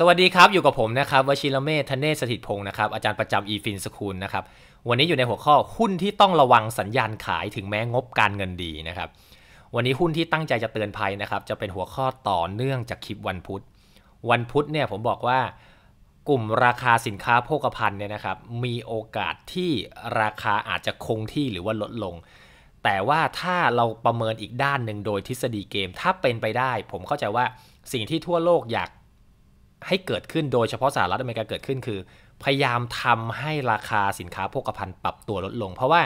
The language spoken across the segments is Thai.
สวัสดีครับ อยู่กับผมนะครับวชิรเมธทเนศสถิตพงศ์นะครับอาจารย์ประจำอีฟินสคูลนะครับวันนี้อยู่ในหัวข้อ หุ้นที่ต้องระวังสัญญาณขายถึงแม้งบการเงินดีนะครับวันนี้หุ้นที่ตั้งใจจะเตือนภัยนะครับจะเป็นหัวข้อต่อเนื่องจากคลิปวันพุธ วันพุธเนี่ยผมบอกว่ากลุ่มราคาสินค้าโภคภัณฑ์เนี่ยนะครับมีโอกาสที่ราคาอาจจะคงที่หรือว่าลดลง แต่ว่าถ้าเราประเมินอีกด้านหนึ่งโดยทฤษฎีเกมถ้าเป็นไปได้ ผมเข้าใจว่าสิ่งที่ทั่วโลกอยากให้เกิดขึ้นโดยเฉพาะสหรัฐอเมริกาเกิดขึ้นคือ พยายามทำให้ราคาสินค้าโภคภัณฑ์ปรับตัวลดลง เพราะว่า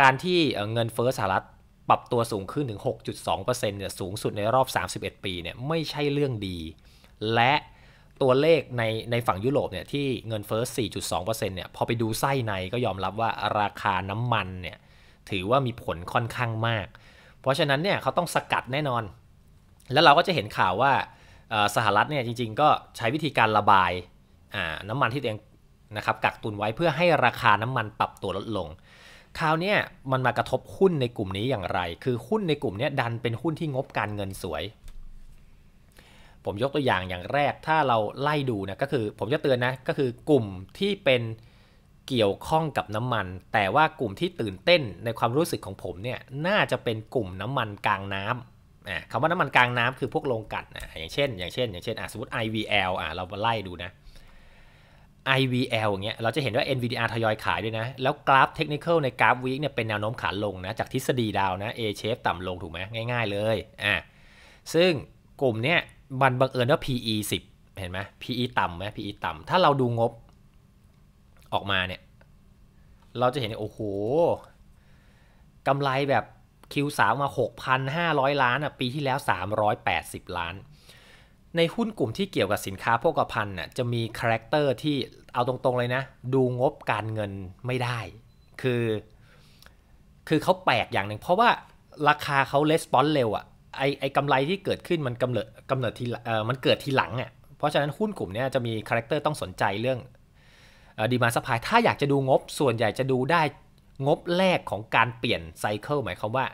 การที่เงินเฟ้อสหรัฐปรับตัวสูงขึ้นถึง 6.2%เนี่ยสูงสุดในรอบ 31 ปีเนี่ยไม่ใช่เรื่องดี และตัวเลขในในฝั่งยุโรปเนี่ยที่เงินเฟ้อ4.2%เนี่ยพอไปดูไส้ในก็ยอมรับว่าราคาน้ำมันเนี่ยถือว่ามีผลค่อนข้างมาก เพราะฉะนั้นเนี่ยเขาต้องสกัดแน่นอน แล้วเราก็จะเห็นข่าวว่าสหรัฐเนี่ยจริงๆก็ใช้วิธีการระบายน้ำมันที่ตัวเองนะครับกักตุนไว้เพื่อให้ราคาน้ำมันปรับตัวลดลงคราวนี้มันมากระทบหุ้นในกลุ่มนี้อย่างไร คือหุ้นในกลุ่มนี้ดันเป็นหุ้นที่งบการเงินสวย ผมยกตัวอย่างอย่างแรกถ้าเราไล่ดูนะก็คือ ผมจะเตือนนะก็คือกลุ่มที่เป็นเกี่ยวข้องกับน้ำมัน แต่ว่ากลุ่มที่ตื่นเต้นในความรู้สึกของผมเนี่ยน่าจะเป็นกลุ่มน้ำมันกลางน้ำคำว่าน้ำมันกลางน้ำคือพวกโรงกันนะอย่างเช่น อย่างเช่น อย่างเช่นสมมติ IVL อ่าเรามาไล่ดูนะ IVL อย่างเงี้ยเราจะเห็นว่า NVDR ทยอยขายด้วยนะ แล้วกราฟเทคนิคในกราฟวีคเนี่ย เป็นแนวโน้มขาลงนะ จากทฤษฎีดาวนะ A shape ต่ำลงถูกไหมง่ายๆเลยอ่ะซึ่งกลุ่มเนี้ยมันบังเอิญว่า PE 10 เห็นไหม PE ต่ำไหม PE ต่ำถ้าเราดูงบ ออกมาเนี่ยเราจะเห็นโอ้โหกำไรแบบ Q3 มา 6,500 ล้านอ่ะปีที่แล้ว 380 ล้าน ในหุ้นกลุ่มที่เกี่ยวกับสินค้าโภคภัณฑ์น่ะจะมีคาแรคเตอร์ที่เอาตรง ๆ เลยนะ ดูงบการเงินไม่ได้คือ คือเขาแปลกอย่างหนึ่ง เพราะว่าราคาเขาレスปอนเร็วอ่ะไอไอกำไรที่เกิดขึ้นมันกำเนิดกำเนิดทีเออมันเกิดทีหลังอ่ะเพราะฉะนั้นหุ้นกลุ่มนี้จะมีคาแรคเตอร์ต้องสนใจเรื่องดีมาสปายถ้าอยากจะดูงบส่วนใหญ่จะดูได้งบแรกของการเปลี่ยนไซเคิลหมายความว่า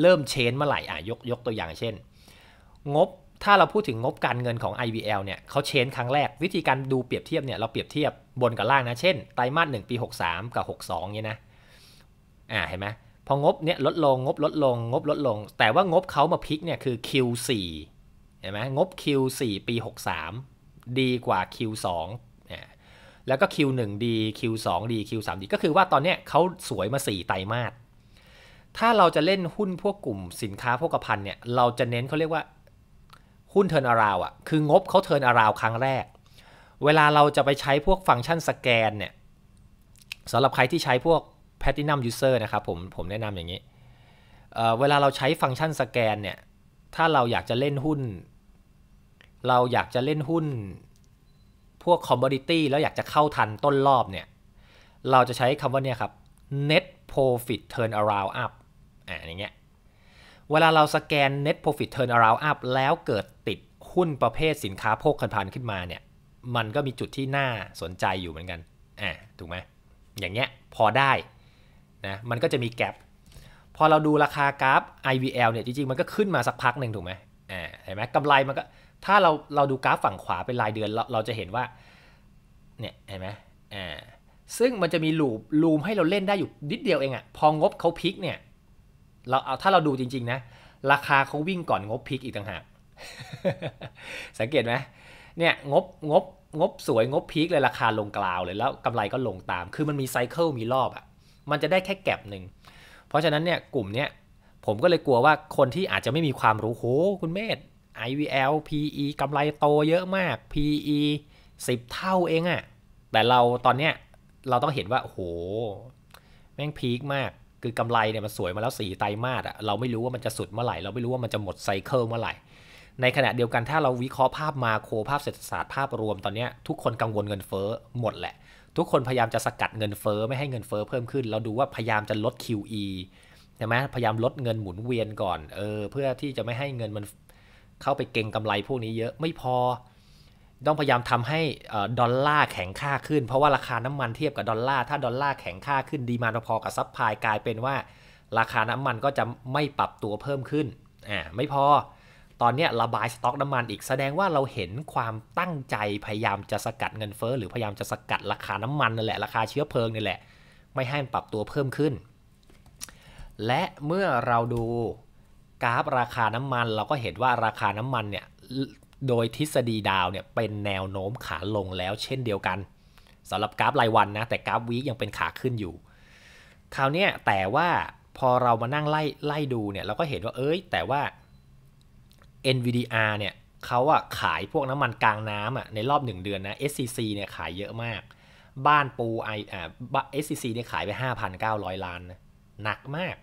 เริ่มเชนเมื่อไหร่อ่ะยกยกตัวอย่างเช่น งบถ้าเราพูดถึงงบการเงินของ IBL เนี่ยเขาเชนครั้งแรกวิธีการดูเปรียบเทียบเนี่ย เราเปรียบเทียบบนกับล่างนะ เช่น ไตรมาส1ปี 63 กับ 62เนี่ยนะอ่าเห็นไหมพองบเนี่ย ลดลง งบลดลง งบลดลง แต่ว่างบเขามาพลิกเนี่ย คือ Q4 เห็นไหมงบ Q4 ปี 63 ดีกว่า Q2 แล้วก็ Q1 ดี Q2 ดี Q3 ดีก็คือว่าตอนเนี้ยเขาสวยมา4ไตรมาสถ้าเราจะเล่นหุ้นพวกกลุ่มสินค้าพวกกระพันเนี่ยเราจะเน้นเขาเรียกว่าหุ้นเทิร์นอาราวอ่ะคืองบเขาเทิร์นอาราวครั้งแรก เวลาเราจะไปใช้พวกฟังก์ชันสแกนเนี่ยสำหรับใครที่ใช้พวก Platinum User นะครับผมผมแนะนำอย่างนี้เเวลาเราใช้ฟังก์ชันสแกนเนี่ยถ้าเราอยากจะเล่นหุ้น เราอยากจะเล่นหุ้นพวก commodity แล้วอยากจะเข้าทันต้นรอบเนี่ยเราจะใช้คำว่าเนี่ยครับ net profit turn around up อ่าอย่างเงี้ยเวลาเราสแกน net profit turn around up แล้วเกิดติดหุ้นประเภทสินค้าโภคภัณฑ์ขึ้นมาเนี่ย มันก็มีจุดที่น่าสนใจอยู่เหมือนกัน อ่าถูกไหมอย่างเงี้ยพอได้นะมันก็จะมีแกลบพอเราดูราคากราฟ IVL เนี่ยจริงๆ มันก็ขึ้นมาสักพักหนึ่งถูกไหมอ่าเห็นไหมกำไรมันก็ถ้าเราเราดูกราฟฝั่งขวาเป็นรายเดือนเราเราจะเห็นว่าเนี่ยเห็นไหมอ่า ซึ่งมันจะมีลูมลูมให้เราเล่นได้อยู่นิดเดียวเองอะพองบเขาพลิกเนี่ยเราเอาถ้าเราดูจริงๆนะ ราคาเขาวิ่งก่อนงบพีคอีกต่างหาก สังเกตไหมเนี่ย งบงบงบสวยงบพีคเลยราคาลงกล่าวเลยแล้ว กำไรก็ลงตาม คือมันมีไซเคิลมีรอบอะ่ะมันจะได้แค่แก็บหนึ่ง เพราะฉะนั้นเนี่ยกลุ่มเนี้ยผมก็เลยกลัวว่าคนที่อาจจะไม่มีความรู้โหคุณเมธ IVL PE กำไรโตเยอะมาก PE 10 เท่าเองอะแต่เราตอนเนี้ยเราต้องเห็นว่าโหแม่งพีคมากคือกำไรเนี่ยมัน สวยมาแล้ว4ไตรมาสอะเราไม่รู้ว่ามันจะสุดเมื่อไหร่ เราไม่รู้ว่ามันจะหมดไซเคิลเมื่อไหร่ในขณะเดียวกันถ้าเราวิเคราะห์ภาพมาโครภาพเศรษฐศาสตร์ภาพรวมตอนนี้ทุกคนกังวลเงินเฟ้อหมดแหละ ทุกคนพยายามจะสกัดเงินเฟ้อไม่ให้เงินเฟ้อเพิ่มขึ้น เราดูว่าพยายามจะลด QE ใช่ไหมพยายามลดเงินหมุนเวียนก่อน เออ เพื่อที่จะไม่ให้เงินมันเข้าไปเก่งกำไรพวกนี้เยอะไม่พอต้องพยายามทำให้ดอลลาร์แข็งค่าขึ้นเพราะว่าราคาน้ำมันเทียบกับดอลลาร์ถ้าดอลลาร์แข็งค่าขึ้นดีมาพอกับซัพพลายกลายเป็นว่าราคาน้ำมันก็จะไม่ปรับตัวเพิ่มขึ้นอ่าไม่พอตอนนี้ระบายสต็อกน้ำมันอีกแสดงว่าเราเห็นความตั้งใจพยายามจะสกัดเงินเฟอ้อหรือพยายามจะสกัดราคาน้ำมันนั่นแหละราคาเชื้อเพลิงนี่แหละไม่ให้มันปรับตัวเพิ่มขึ้น และเมื่อเราดูกราฟราคาน้ำมันเราก็เห็นว่าราคาน้ำมันเนี่ยโดยทฤษฎีดาวเนี่ย เป็นแนวโน้มขาลงแล้วเช่นเดียวกันสำหรับกราฟรายวันนะ แต่กราฟวีคยังเป็นขาขึ้นอยู่ คราวนี้แต่ว่าพอเรามานั่งไล่ไล่ดูเนี่ย เราก็เห็นว่า เอ้ยแต่ว่า NVDR เนี่ยเขาอะขายพวกน้ำมันกลางน้ำอะในรอบ1 เดือนนะ SCC เนี่ยขายเยอะมาก บ้านปูไออ่า SCC เนี่ยขายไป 5,900 ล้านนะหนักมาก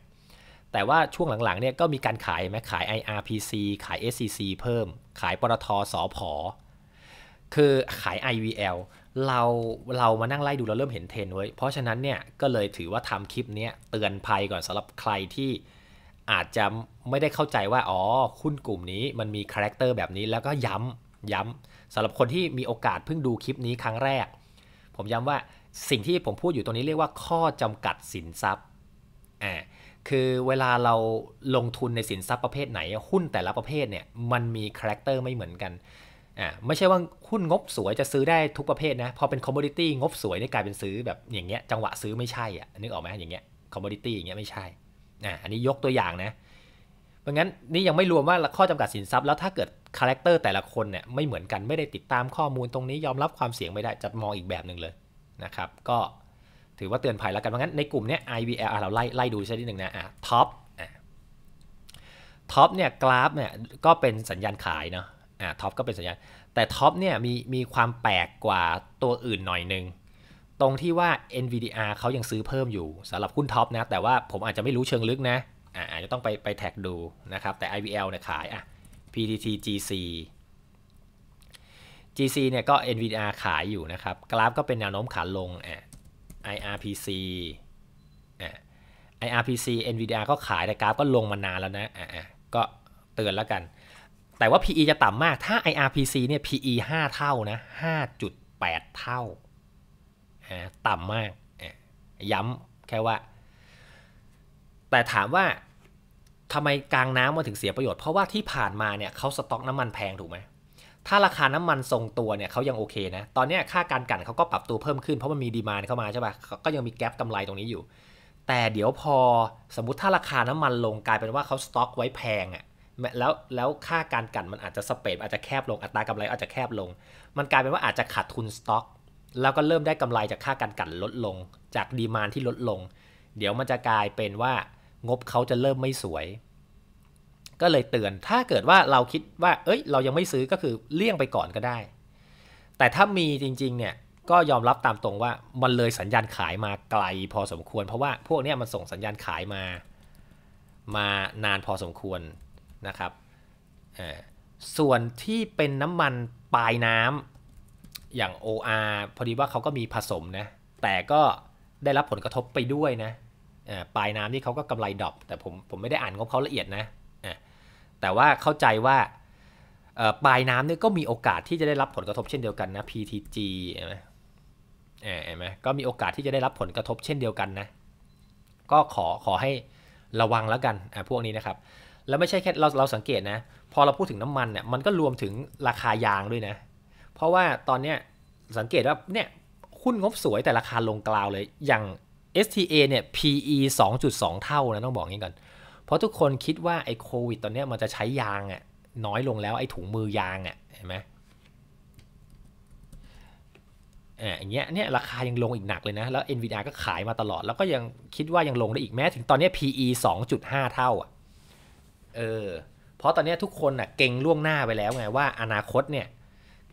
แต่ว่าช่วงหลังๆเนี่ยก็มีการขายไหมขาย IRPC ขาย SCC เพิ่ม ขายปตทสอพอ คือขาย IVL เราเรามานั่งไล่ดูเราเริ่มเห็นเทรนไว้ เพราะฉะนั้นเนี่ย ก็เลยถือว่าทำคลิปนี้เตือนภัยก่อนสำหรับใครที่อาจจะไม่ได้เข้าใจว่า อ๋อหุ้นกลุ่มนี้มันมีคาแรคเตอร์แบบนี้แล้วก็ย้ำย้ำสำหรับคนที่มีโอกาสเพิ่งดูคลิปนี้ครั้งแรก ผมย้ำว่าสิ่งที่ผมพูดอยู่ตรงนี้เรียกว่าข้อจำกัดสินทรัพย์อ่าคือเวลาเราลงทุนในสินทรัพย์ประเภทไหน หุ้นแต่ละประเภทเนี่ยมันมีคาแรคเตอร์ไม่เหมือนกันอ่าไม่ใช่ว่าหุ้นงบสวยจะซื้อได้ทุกประเภทนะพอเป็นคอมมดิตี้งบสวยนี่กลายเป็นซื้อแบบอย่างเงี้ยจังหวะซื้อไม่ใช่อ่ะนึกออกไหมอย่างเงี้ยคอมมดิตี้อย่างเงี้ยไม่ใช่อ่าอันนี้ยกตัวอย่างนะ เพราะงั้นนี่ยังไม่รวมว่าข้อจำกัดสินทรัพย์แล้วถ้าเกิดคาแรคเตอร์แต่ละคนเนี่ยไม่เหมือนกันไม่ได้ติดตามข้อมูล ตรงนี้ยอมรับความเสี่ยงไม่ได้จะมองอีกแบบหนึ่งเลยนะครับ ก็ือว่าเตือนภัยแล้วกัน เพราะงั้นในกลุ่มเนี้ย i b l เราไล่ไล่ดูสักนิดหนึ่งนะอ่ะท็อป ท็อปเนี่ยกราฟเนี่ยก็เป็นสัญญาณขายเนาะอ่ะท็อปก็เป็นสัญญาณ แต่ท็อปเนี่ยมีมีความแปลกกว่าตัวอื่นหน่อยนึงตรงที่ว่า NVDR เขายังซื้อเพิ่มอยู่ สำหรับหุ้นท็อปนะ แต่ว่าผมอาจจะไม่รู้เชิงลึกนะอ่าอาจจะต้องไปไปแท็กดูนะครับ แต่ i b l เนี่ยขายอ่ะ PTT GC GC เนี่ยก็ NVDR ขายอยู่นะครับ กราฟก็เป็นแนวโน้มขาลงอ่ะ IRPC อ่า IRPC NVIDIA ก็ขาย แต่กราฟก็ลงมานานแล้วนะ อ่าก็เตือนแล้วกัน แต่ว่า PE จะต่ำมาก ถ้า IRPC เนี่ย PE 5 เท่านะ 5.8 เท่าต่ำมากย้ำแค่ว่า แต่ถามว่า ทำไมกลางน้ำมาถึงเสียประโยชน์ เพราะว่าที่ผ่านมาเนี่ยเขาสต็อกน้ำมันแพงถูกไหมถ้าราคาน้ำมันทรงตัวเนี่ยเขายังโอเคนะ ตอนนี้ค่าการกันเขาก็ปรับตัวเพิ่มขึ้นเพราะมันมีดีมานเข้ามาใช่ปะ่ะก็ยังมีแกลบกำาไรตรงนี้อยู่ แต่เดี๋ยวพอสมมติถ้าราคาน้ำมันลงกลายเป็นว่าเขาสต็อกไว้แพงอะ่ะ แล้วแล้วค่าการกันมันอาจจะสเปดอาจจะแคบลงอัตรากำไรอาจจะแคบลง มันกลายเป็นว่าอาจจะขาดทุนสต็อก แล้วก็เริ่มได้กำไรจากค่าการกันลดลงจากดีมานที่ลดลง เดี๋ยวมันจะกลายเป็นว่างบเขาจะเริ่มไม่สวยก็เลยเตือน ถ้าเกิดว่าเราคิดว่า เอ้ย เรายังไม่ซื้อก็คือเลี่ยงไปก่อนก็ได้ แต่ถ้ามีจริงๆเนี่ย ก็ยอมรับตามตรงว่า มันเลยสัญญาณขายมาไกลพอสมควร เพราะว่าพวกนี้มันส่งสัญญาณขายมา มานานพอสมควรนะครับ ส่วนที่เป็นน้ำมันปลายน้ำ อย่าง OR พอดีว่าเขาก็มีผสมนะ แต่ก็ได้รับผลกระทบไปด้วยนะปลายน้ำนี่เขาก็กำไรดรอป แต่ผมผมไม่ได้อ่านงบเขาละเอียดนะแต่ว่าเข้าใจว่าปลายน้ำเนี่ยก็มีโอกาสที่จะได้รับผลกระทบเช่นเดียวกันนะ PTG ใช่ไหมเห็นไหมก็มีโอกาสที่จะได้รับผลกระทบเช่นเดียวกันนะก็ขอขอให้ระวังแล้วกันพวกนี้นะครับแล้วไม่ใช่แค่เราเราสังเกตนะพอเราพูดถึงน้ำมันเนี่ยมันก็รวมถึงราคายางด้วยนะเพราะว่าตอนเนี้ยสังเกตว่าเนี่ยหุ้นงบสวยแต่ราคาลงกลาวเลย อย่าง STA เนี่ย PE 2.2 เท่านะต้องบอกงี้ก่อนราะทุกคนคิดว่า ไอ้โควิดตอนนี้มันจะใช้ยางอะ่ะ น้อยลงแล้วไอ้ถุงมือยางอะ่ะ เห็นไหมอ่าอย่างเงี้ยเนี่ยราคายังลงอีกหนักเลยนะ แล้ว n v i i d a ก็ขายมาตลอด แล้วก็ยังคิดว่ายังลงได้อีกแม้ ถึงตอนนี้ PE 2.5 เท่าอ่ะเออเพราะตอนนี้ทุกคนอ่ะเก่งล่วงหน้าไปแล้วไงว่า อนาคตเนี่ย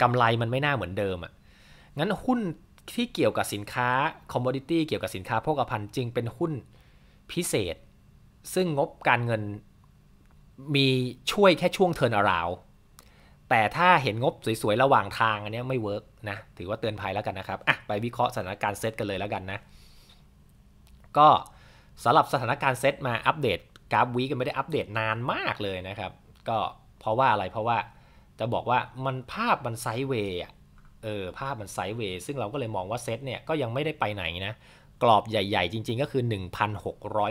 กำไรมันไม่น่าเหมือนเดิมอ่ะงั้นหุ้นที่เกี่ยวกับสินค้าคอมมอดิตี้เกี่ยวกับสินค้าโภคภัณฑ์จึงเป็นหุ้นพิเศษซึ่งงบการเงินมีช่วยแค่ช่วงเทินอราวแต่ถ้าเห็นงบสวยๆ ระหว่างทางอันนี้ไม่เวิร์กนะถือว่าเตือนภัยแล้วกันนะครับ อ่ะ ไปวิเคราะห์สถานการณ์เซตกันเลยแล้วกันนะ ก็สำหรับสถานการณ์เซตมาอัปเดตกราฟวีกันไม่ได้อัปเดตนานมากเลยนะครับ ก็เพราะว่าอะไรเพราะว่าจะบอกว่ามันภาพมันไซด์เวย์เออภาพมันไซด์เวย์ ซึ่งเราก็เลยมองว่าเซตเนี่ยก็ยังไม่ได้ไปไหนนะกรอบใหญ่ ๆจริงๆ ก็คือ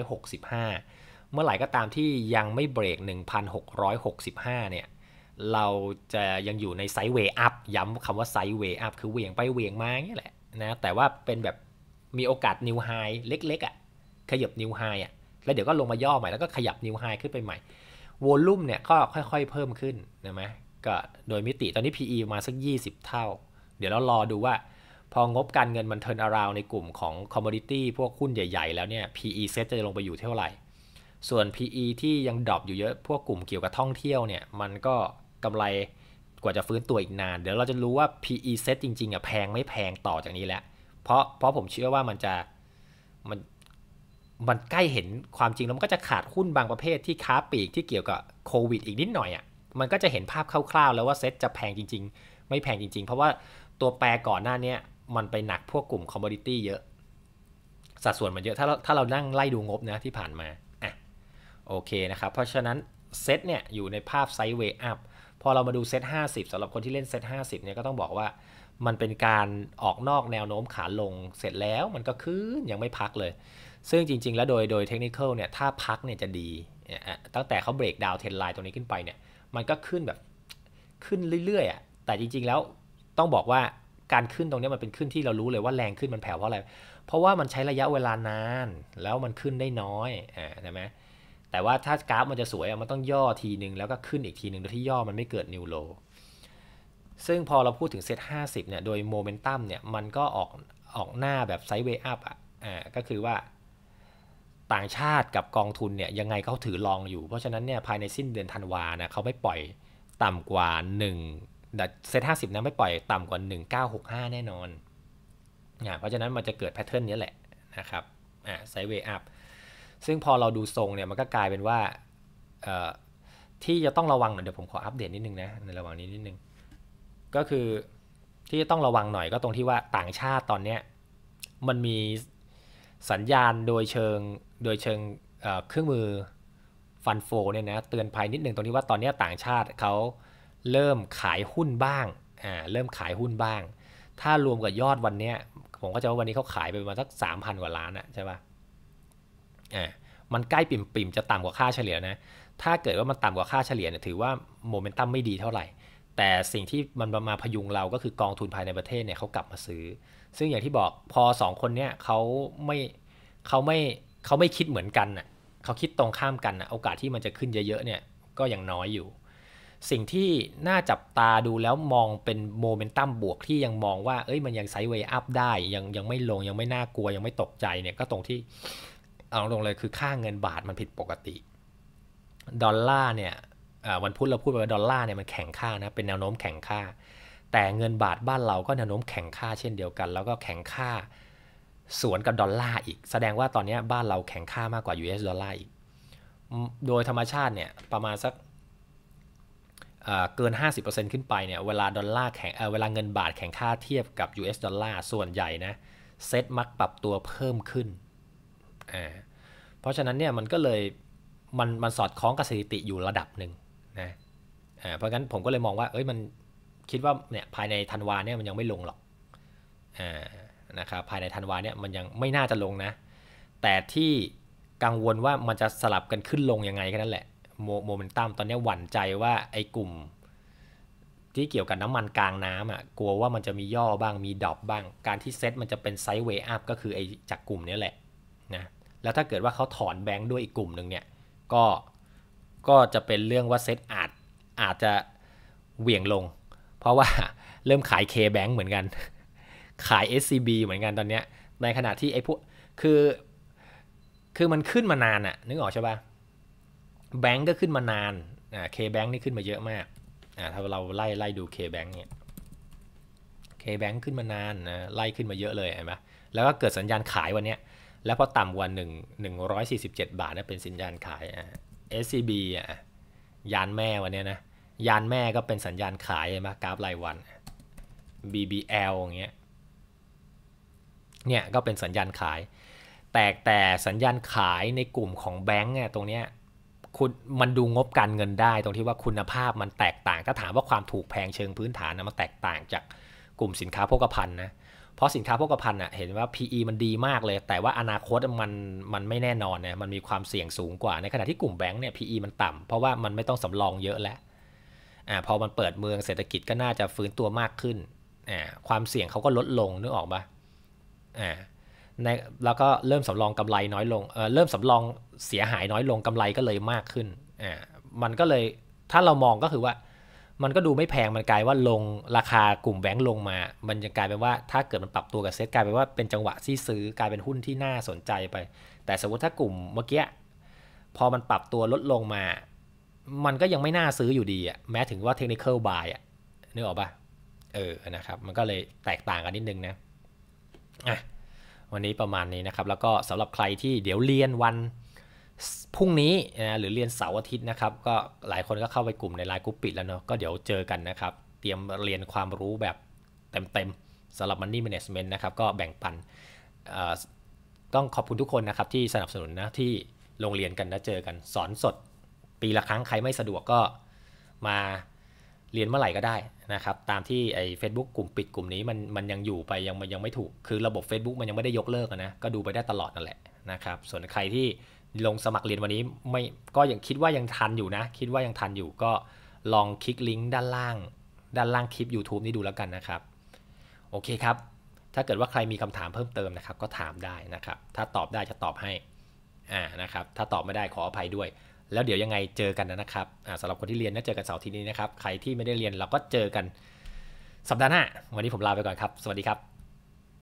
1,665 เมื่อไหร่ก็ตามที่ยังไม่เบรก 1,665 เนี่ยเราจะยังอยู่ในไซด์เวย์อัพ ย้ำคำว่าไซด์เวย์อัพคือเวียงไปเวียงมาอย่างนี้แหละนะ แต่ว่าเป็นแบบมีโอกาสนิวไฮเล็ก ๆอะ่ะ ขยับนิวไฮอ่ะ แล้วเดี๋ยวก็ลงมาย่อใหม่แล้วก็ขยับนิวไฮขึ้นไปใหม่ วอลลุ่มเนี่ยก็ค่อย ๆเพิ่มขึ้นนะไหมก็โดยมิติตอนนี้ PE มาสัก 20 เท่า เดี๋ยวเรารอดูว่าพองบการเงินมันเทินอาราวในกลุ่มของคอมมอดิตี้พวกหุ้นใหญ่ๆ แล้วเนี่ย PE set จะลงไปอยู่เท่าไหร่ ส่วน PE ที่ยังดรอปอยู่เยอะพวกกลุ่มเกี่ยวกับท่องเที่ยวเนี่ยมันก็กำไรกว่าจะฟื้นตัวอีกนาน เดี๋ยวเราจะรู้ว่า PE set จริงๆอ่ะแพงไม่แพงต่อจากนี้แล้วเพราะเพราะผมเชื่อว่ามันจะมันมันใกล้เห็นความจริงแล้วมันก็จะขาดหุ้นบางประเภทที่ค้าปีกที่เกี่ยวกับโควิดอีกนิดหน่อยอ่ะมันก็จะเห็นภาพคร่าวๆแล้วว่าเซ็ตจะแพงจริงๆ ไม่แพงจริง ๆ เพราะว่าตัวแปรก่อนหน้านี้มันไปหนักพวกกลุ่มคอมมอดิตี้เยอะสัดส่วนมันเยอะถ้าเราถ้าเรานั่งไล่ดูงบนะที่ผ่านมาอ่ะโอเคนะครับ เพราะฉะนั้นเซตเนี่ยอยู่ในภาพไซด์เวย์อัพพอเรามาดูเซต50สำหรับคนที่เล่นเซต50เนี่ยก็ต้องบอกว่ามันเป็นการออกนอกแนวโน้มขาลงเสร็จแล้ว มันก็ขึ้นยังไม่พักเลย ซึ่งจริง ๆ แล้วโดยโดยเทคนิคเนี่ย ถ้าพักเนี่ยจะดีตั้งแต่เขาเบรกดาวเทนไลน์ตรงนี้ขึ้นไปเนี่ยมันก็ขึ้นแบบขึ้นเรื่อยๆอ่ะแต่จริงๆแล้วต้องบอกว่าการขึ้นตรงนี้มันเป็นขึ้นที่เรารู้เลยว่าแรงขึ้นมันแผ่วเพราะอะไร เพราะว่ามันใช้ระยะเวลานานแล้วมันขึ้นได้น้อยอ่าใช่ไหมแต่ว่าถ้ากราฟมันจะสวยมันต้องย่อทีหนึ่งแล้วก็ขึ้นอีกทีหนึ่งโดยที่ย่อมันไม่เกิดนิวโล ซึ่งพอเราพูดถึงเซตห้าสิบเนี่ยโดยโมเมนตัมเนี่ยมันก็ออกออกหน้าแบบไซด์เวย์อัพอ่ะอ่าก็คือว่าต่างชาติกับกองทุนเนี่ยยังไงเขาถือรองอยู่ เพราะฉะนั้นเนี่ยภายในสิ้นเดือนธันวานะเขาไม่ปล่อยต่ำกว่าดัชเซ็ตห้าสิบนะไม่ปล่อยต่ำกว่า 1965 แน่นอนนะเพราะฉะนั้นมันจะเกิดแพทเทิร์นนี้แหละนะครับอ่าไซเวอัพ ซึ่งพอเราดูทรงเนี่ยมันก็กลายเป็นว่า ที่จะต้องระวังหน่อยเดี๋ยวผมขออัปเดตนิดนึงนะ ในระหว่างนี้นิดนึง ก็คือที่จะต้องระวังหน่อยก็ตรงที่ว่าต่างชาติตอนเนี้ยมันมีสัญญาณโดยเชิง โดยเชิงเครื่องมือฟันโฟเนี่ยนะเตือนภัยนิดนึงตรงนี้ว่าตอนนี้ต่างชาติเขาเริ่มขายหุ้นบ้าง อ่า เริ่มขายหุ้นบ้าง ถ้ารวมกับยอดวันเนี้ยผมก็จะว่าวันนี้เขาขายไปประมาณสักสามพันกว่าล้านอะใช่ปะ่ะอ่า มันใกล้ปิ่มปิ่มจะต่ำกว่าค่าเฉลี่ยนะ ถ้าเกิดว่ามันต่ำกว่าค่าเฉลี่ยเนี่ยถือว่าโมเมนตัมไม่ดีเท่าไหร่ แต่สิ่งที่มันมาพยุงเราก็คือ กองทุนภายในประเทศเนี่ยเขากลับมาซื้อ ซึ่งอย่างที่บอกพอสองคนเนี่ยเขาไม่เขาไม่เขาไม่คิดเหมือนกันน่ะเขาคิดตรงข้ามกันน่ะโอกาสที่มันจะขึ้นเยอะๆเนี่ยก็ยังน้อยอยู่สิ่งที่น่าจับตาดูแล้วมองเป็นโมเมนตัมบวกที่ยังมองว่า เอ้ยมันยังไซด์เวย์อัพได้ ยังยังไม่ลงยังไม่น่ากลัวยังไม่ตกใจเนี่ยก็ตรงที่เอาลงเลยคือค่าเงินบาทมันผิดปกติดอลลาร์เนี่ยวันพุธเราพูดไปว่าดอลลาร์เนี่ยมันแข็งค่านะ เป็นแนวโน้มแข็งค่า แต่เงินบาทบ้านเราก็แนวโน้มแข็งค่าเช่นเดียวกัน แล้วก็แข็งค่าสวนกับดอลลาร์อีก แสดงว่าตอนนี้บ้านเราแข็งค่ามากกว่า US ดอลลาร์อีกโดยธรรมชาติเนี่ยประมาณสักเกิน 50%ขึ้นไปเนี่ยเวลาดอลลาร์แข็งเวลาเงินบาทแข็งค่าเทียบกับ US ดอลลาร์ส่วนใหญ่นะเซ็ตมักปรับตัวเพิ่มขึ้นอ่าเพราะฉะนั้นเนี่ยมันก็เลยมันมันสอดคล้องกับสถิติอยู่ระดับหนึ่งนะอ่าเพราะงั้นผมก็เลยมองว่าเอ้ยมันคิดว่าเนี่ยภายในธันวาเนี่ยมันยังไม่ลงหรอกอ่านะครับภายในธันวาเนี่ยมันยังไม่น่าจะลงนะ แต่ที่กังวลว่ามันจะสลับกันขึ้นลงยังไงแค่นั้นแหละโมเมนตัมตอนนี้หวั่นใจว่าไอ้กลุ่ม ที่เกี่ยวกับน้ำมันกลางน้ำอ่ะ กลัวว่ามันจะมีย่อบ้างมีดรอปบ้าง การที่เซ็ตมันจะเป็นไซด์เวย์อัพก็คือ ไอ้จากกลุ่มนี้แหละนะแล้วถ้าเกิดว่าเขาถอนแบงค์ด้วยอีกกลุ่มหนึ่งเนี่ย ก็ ก็จะเป็นเรื่องว่าเซ็ตอาจอาจจะเหวี่ยงลง เพราะว่าเริ่มขาย K-Bank เหมือนกันขาย SCB เหมือนกันตอนเนี้ยในขณะที่ไอ้พวกคือคือมันขึ้นมานานอะนึกออกใช่ปะแบงก์ก็ขึ้นมานาน อ่าเคแบงก์นี่ขึ้นมาเยอะมาก อ่า ถ้าเราไล่ไล่ดูเคแบงก์เนี่ยเคแบงก์ขึ้นมานานนะ ไล่ขึ้นมาเยอะเลยเห็นไหมแล้วก็เกิดสัญญาณขายวันเนี้ยแล้วพอต่ำวันหนึ่งงหนึ่ร้อยสี่สิบเจ็ดบาทนะเป็นสัญญาณขายอ่ซ SCB อ่ะยานแม่วันนี้นะยานแม่ก็เป็นสัญญาณขาย ใช่ไหมกราฟรายวัน BBL อย่างเงี้ย เนี่ยก็เป็นสัญญาณขาย แต่แต่สัญญาณขายในกลุ่มของแบงก์เนี่ยตรงเนี้ยคุณมันดูงบการเงินได้ตรงที่ว่าคุณภาพมันแตกต่างถ้าถามว่าความถูกแพงเชิงพื้นฐานนะมันแตกต่างจากกลุ่มสินค้าโภคภัณฑ์นะเพราะสินค้าโภคภัณฑ์อ่ะ เห็นว่า PE มันดีมากเลย แต่ว่าอนาคตมันมันไม่แน่นอนนะมันมีความเสี่ยงสูงกว่าในขณะที่กลุ่มแบงก์เนี่ย PE มันต่ำเพราะว่ามันไม่ต้องสำรองเยอะแล้วอ่าพอมันเปิดเมืองเศรษฐกิจก็น่าจะฟื้นตัวมากขึ้นอ่าความเสี่ยงเขาก็ลดลงนึกออกปะอ่านแล้วก็เริ่มสำรองกำไรน้อยลงเเริ่มสำรองเสียหายน้อยลงกำไรก็เลยมากขึ้น อ่า มันก็เลย ถ้าเรามองก็คือว่า มันก็ดูไม่แพง มันกลายว่าลงราคากลุ่มแบงค์ลงมา มันจะกลายเป็นว่า ถ้าเกิดมันปรับตัวกับเซ็ตกลายเป็นว่าเป็นจังหวะที่ซื้อ กลายเป็นหุ้นที่น่าสนใจไป แต่สมมติถ้ากลุ่มเมื่อกี้ พอมันปรับตัวลดลงมา มันก็ยังไม่น่าซื้ออยู่ดีอะแม้ถึงว่าเทคนิคเคอลบายอะนึกออกปะเออ นะครับ มันก็เลยแตกต่างกันนิดนึงนะอ่ะวันนี้ประมาณนี้นะครับแล้วก็สำหรับใครที่เดี๋ยวเรียนวันพรุ่งนี้นะหรือเรียนเสาร์อาทิตย์นะครับ ก็หลายคนก็เข้าไปกลุ่มในไลน์กุ๊ปปิดแล้วเนาะก็เดี๋ยวเจอกันนะครับเตรียมเรียนความรู้แบบเต็มๆสำหรับ Money Management นะครับก็แบ่งปันต้องขอบคุณทุกคนนะครับที่สนับสนุนนะที่โรงเรียนกันแนะเจอกัน สอนสด ปีละครั้งใครไม่สะดวกก็มาเรียนเมื่อไหร่ก็ได้นะครับ ตามที่ไอ้ Facebook กลุ่มปิดกลุ่มนี้มันมันยังอยู่ไปยังมันยังไม่ถูก คือระบบ Facebook มันยังไม่ได้ยกเลิกนะก็ดูไปได้ตลอดนั่นแหละนะครับส่วนใครที่ลงสมัครเรียนวันนี้ไม่ก็ยังคิดว่ายังทันอยู่นะคิดว่ายังทันอยู่ก็ลองคลิกลิงก์ด้านล่างด้านล่างคลิป YouTube นี้ดูแล้วกันนะครับโอเคครับถ้าเกิดว่าใครมีคำถามเพิ่มเติมนะครับ ก็ถามได้นะครับ ถ้าตอบได้จะตอบให้อ่านะครับถ้าตอบไม่ได้ขออภัยด้วยแล้วเดี๋ยวยังไงเจอกันนะครับ สำหรับคนที่เรียนนะเจอกันเสาร์ที่นี้นะครับ ใครที่ไม่ได้เรียนเราก็เจอกันสัปดาห์หน้า วันนี้ผมลาไปก่อนครับ สวัสดีครับ